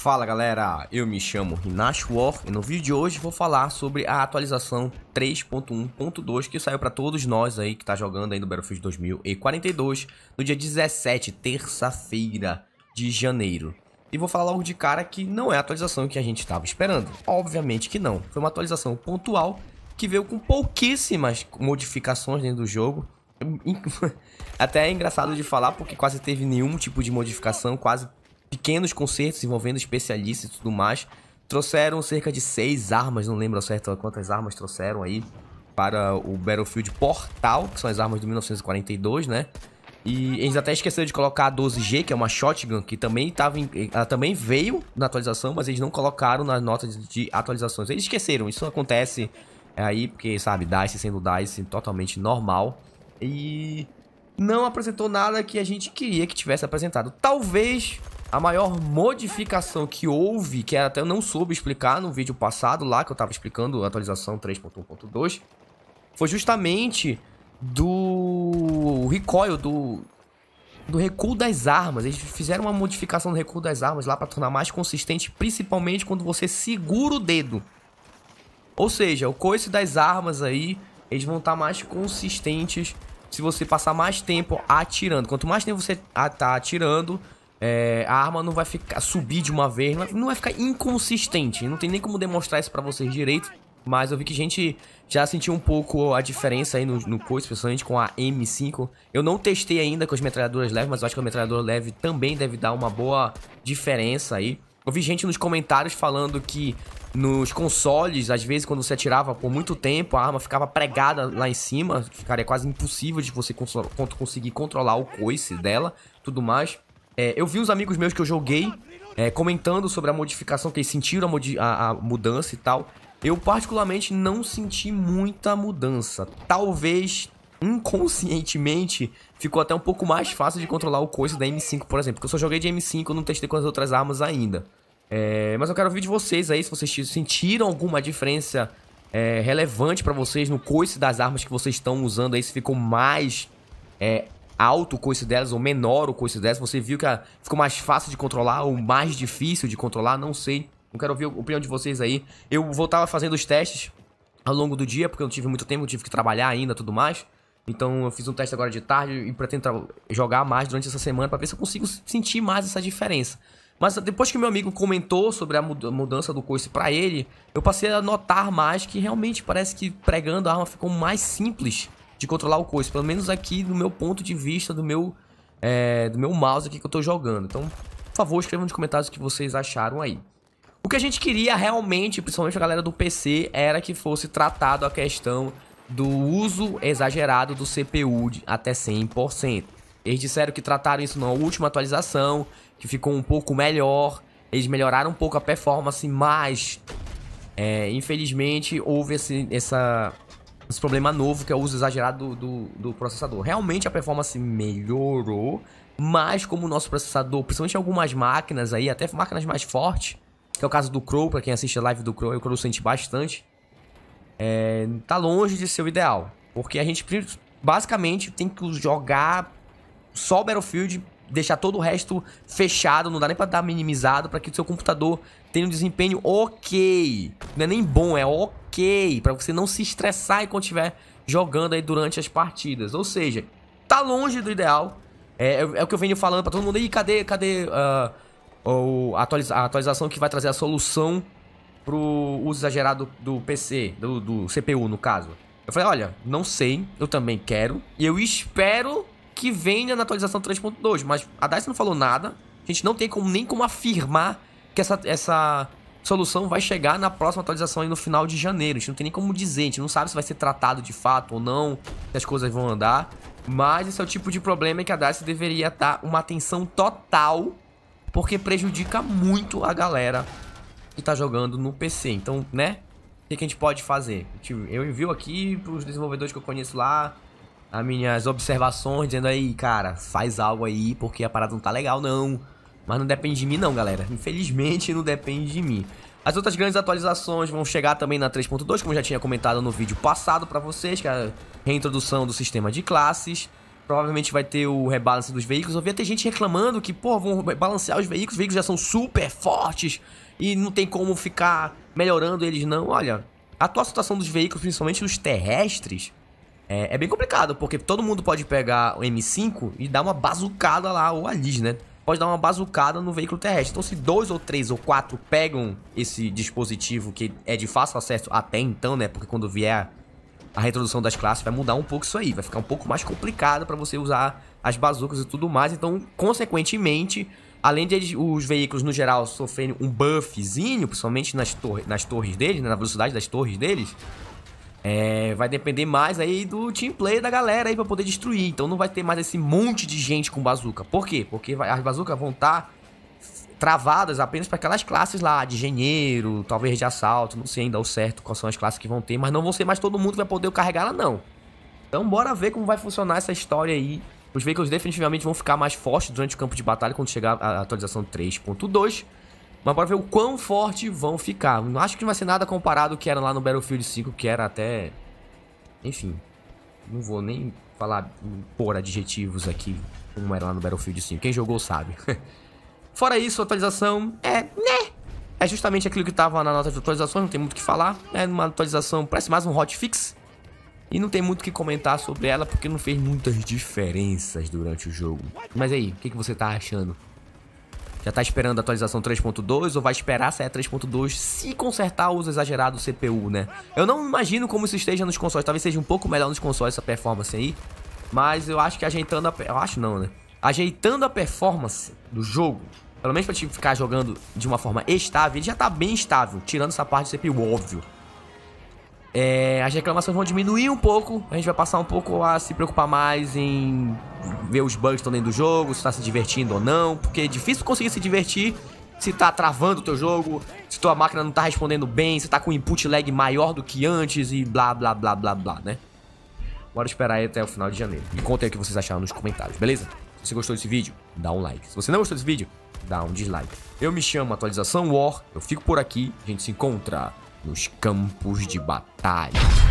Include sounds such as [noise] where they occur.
Fala galera, eu me chamo Rinash War e no vídeo de hoje vou falar sobre a atualização 3.1.2 que saiu para todos nós aí que tá jogando aí no Battlefield 2042 no dia 17, terça-feira de janeiro. E vou falar logo de cara que não é a atualização que a gente estava esperando. Obviamente que não. Foi uma atualização pontual que veio com pouquíssimas modificações dentro do jogo. [laughs] Até é engraçado de falar porque quase teve nenhum tipo de modificação, quase pequenos concertos envolvendo especialistas e tudo mais. Trouxeram cerca de seis armas, não lembro certo quantas armas trouxeram aí para o Battlefield Portal, que são as armas de 1942, né? E eles até esqueceram de colocar a 12G, que é uma shotgun, que também tava em, ela também veio na atualização, mas eles não colocaram nas notas de, atualizações. Eles esqueceram, isso acontece aí, porque, sabe, DICE sendo DICE, totalmente normal. E não apresentou nada que a gente queria que tivesse apresentado. Talvez a maior modificação que houve, que até eu não soube explicar no vídeo passado lá, que eu estava explicando a atualização 3.1.2, foi justamente do recoil, do, do recuo das armas. Eles fizeram uma modificação do recuo das armas lá para tornar mais consistente, principalmente quando você segura o dedo. Ou seja, o coice das armas aí, eles vão estar tá mais consistentes se você passar mais tempo atirando. Quanto mais tempo você tá atirando, é, a arma não vai ficar subir de uma vez, não vai ficar inconsistente. Não tem nem como demonstrar isso pra vocês direito. Mas eu vi que a gente já sentiu um pouco a diferença aí no, no coice, principalmente com a M5. Eu não testei ainda com as metralhadoras leves, mas eu acho que a metralhadora leve também deve dar uma boa diferença aí. Eu vi gente nos comentários falando que nos consoles, às vezes quando você atirava por muito tempo, a arma ficava pregada lá em cima. Ficaria é quase impossível de você cons conseguir controlar o coice dela, tudo mais. É, eu vi uns amigos meus que eu joguei é, comentando sobre a modificação, que eles sentiram a, a, a mudança e tal. Eu particularmente não senti muita mudança. Talvez inconscientemente ficou até um pouco mais fácil de controlar o coice da M5, por exemplo. Porque eu só joguei de M5, não testei com as outras armas ainda. É, mas eu quero ouvir de vocês aí, se vocês sentiram alguma diferença é, relevante para vocês no coice das armas que vocês estão usando aí, se ficou mais é, alto o coice delas ou menor o coice delas? Você viu que ficou mais fácil de controlar ou mais difícil de controlar? Não sei. Não quero ouvir a opinião de vocês aí. Eu voltava fazendo os testes ao longo do dia, porque eu não tive muito tempo, eu tive que trabalhar ainda tudo mais. Então eu fiz um teste agora de tarde e pretendo jogar mais durante essa semana para ver se eu consigo sentir mais essa diferença. Mas depois que meu amigo comentou sobre a mudança do coice para ele, eu passei a notar mais que realmente parece que pregando a arma ficou mais simples de controlar o coice. Pelo menos aqui do meu ponto de vista, do meu, é, do meu mouse aqui que eu tô jogando. Então, por favor, escrevam nos comentários o que vocês acharam aí. O que a gente queria realmente, principalmente a galera do PC, era que fosse tratado a questão do uso exagerado do CPU de até 100%. Eles disseram que trataram isso na última atualização, que ficou um pouco melhor, eles melhoraram um pouco a performance, mas é, infelizmente houve esse, essa, esse problema novo que é o uso exagerado do, do, do processador. Realmente a performance melhorou, mas como o nosso processador, principalmente algumas máquinas aí, até máquinas mais fortes, que é o caso do Crow, para quem assiste a live do Crow, eu Crow sente bastante, é, tá longe de ser o ideal. Porque a gente basicamente tem que jogar só o Battlefield deixar todo o resto fechado, não dá nem pra dar minimizado para que o seu computador tenha um desempenho ok. Não é nem bom, é ok, para você não se estressar enquanto estiver jogando aí durante as partidas. Ou seja, tá longe do ideal. É, é, é o que eu venho falando para todo mundo, e cadê, cadê uh, a, atualização que vai trazer a solução pro uso exagerado do PC, do, do CPU no caso. Eu falei, olha, não sei, eu também quero, e eu espero que venha na atualização 3.2, mas a DICE não falou nada. A gente não tem como, nem como afirmar que essa, essa solução vai chegar na próxima atualização aí no final de janeiro. A gente não tem nem como dizer, a gente não sabe se vai ser tratado de fato ou não, se as coisas vão andar. Mas esse é o tipo de problema que a DICE deveria dar uma atenção total, porque prejudica muito a galera que tá jogando no PC. Então, né? O que a gente pode fazer? Eu envio aqui pros desenvolvedores que eu conheço lá, as minhas observações, dizendo aí, cara, faz algo aí, porque a parada não tá legal, não. Mas não depende de mim, não, galera. Infelizmente, não depende de mim. As outras grandes atualizações vão chegar também na 3.2, como eu já tinha comentado no vídeo passado para vocês, que é a reintrodução do sistema de classes. Provavelmente vai ter o rebalance dos veículos. Eu vi até gente reclamando que, pô, vão balancear os veículos, os veículos já são super fortes e não tem como ficar melhorando eles, não. Olha, a atual situação dos veículos, principalmente os terrestres, é, é, bem complicado, porque todo mundo pode pegar o M5 e dar uma bazucada lá, ou ali, né? Pode dar uma bazucada no veículo terrestre. Então, se dois ou três ou quatro pegam esse dispositivo que é de fácil acesso até então, né? Porque quando vier a reintrodução das classes vai mudar um pouco isso aí, vai ficar um pouco mais complicado para você usar as bazucas e tudo mais, então, consequentemente, além de eles, os veículos no geral sofrerem um buffzinho, principalmente nas, torre, nas torres deles, né, na velocidade das torres deles, é, vai depender mais aí do team play da galera aí para poder destruir. Então não vai ter mais esse monte de gente com bazuca. Por quê? Porque vai, as bazucas vão estar tá travadas apenas para aquelas classes lá de engenheiro, talvez de assalto, não sei ainda o certo quais são as classes que vão ter, mas não vão ser mais todo mundo que vai poder carregar ela não. Então bora ver como vai funcionar essa história aí. Os veículos definitivamente vão ficar mais fortes durante o campo de batalha quando chegar a atualização 3.2. Mas bora ver o quão forte vão ficar. Não acho que não vai ser nada comparado ao que era lá no Battlefield 5, que era até... Enfim, não vou nem falar por adjetivos aqui, como era lá no Battlefield 5. Quem jogou sabe. [laughs] Fora isso, a atualização é... Né? É justamente aquilo que estava na nota de atualizações, não tem muito o que falar. É né? uma atualização, parece mais um hotfix. E não tem muito o que comentar sobre ela, porque não fez muitas diferenças durante o jogo. Mas aí, o que, que você está achando? Já tá esperando a atualização 3.2 ou vai esperar sair a 3.2 se consertar o uso exagerado do CPU, né? Eu não imagino como isso esteja nos consoles, talvez seja um pouco melhor nos consoles essa performance aí, mas eu acho que ajeitando a... Eu acho não, né? Ajeitando a performance do jogo, pelo menos pra te ficar jogando de uma forma estável, ele já tá bem estável, tirando essa parte do CPU, óbvio. É, as reclamações vão diminuir um pouco, a gente vai passar um pouco a se preocupar mais em ver os bugs que estão dentro do jogo, se está se divertindo ou não, porque é difícil conseguir se divertir se tá travando o teu jogo, se tua máquina não tá respondendo bem, se tá com input lag maior do que antes e blá blá blá blá blá, né? Bora esperar aí até o final de janeiro. Me contem o que vocês acharam nos comentários, beleza? Se você gostou desse vídeo, dá um like. Se você não gostou desse vídeo, dá um dislike. Eu me chamo Atualização War, eu fico por aqui, a gente se encontra nos campos de batalha.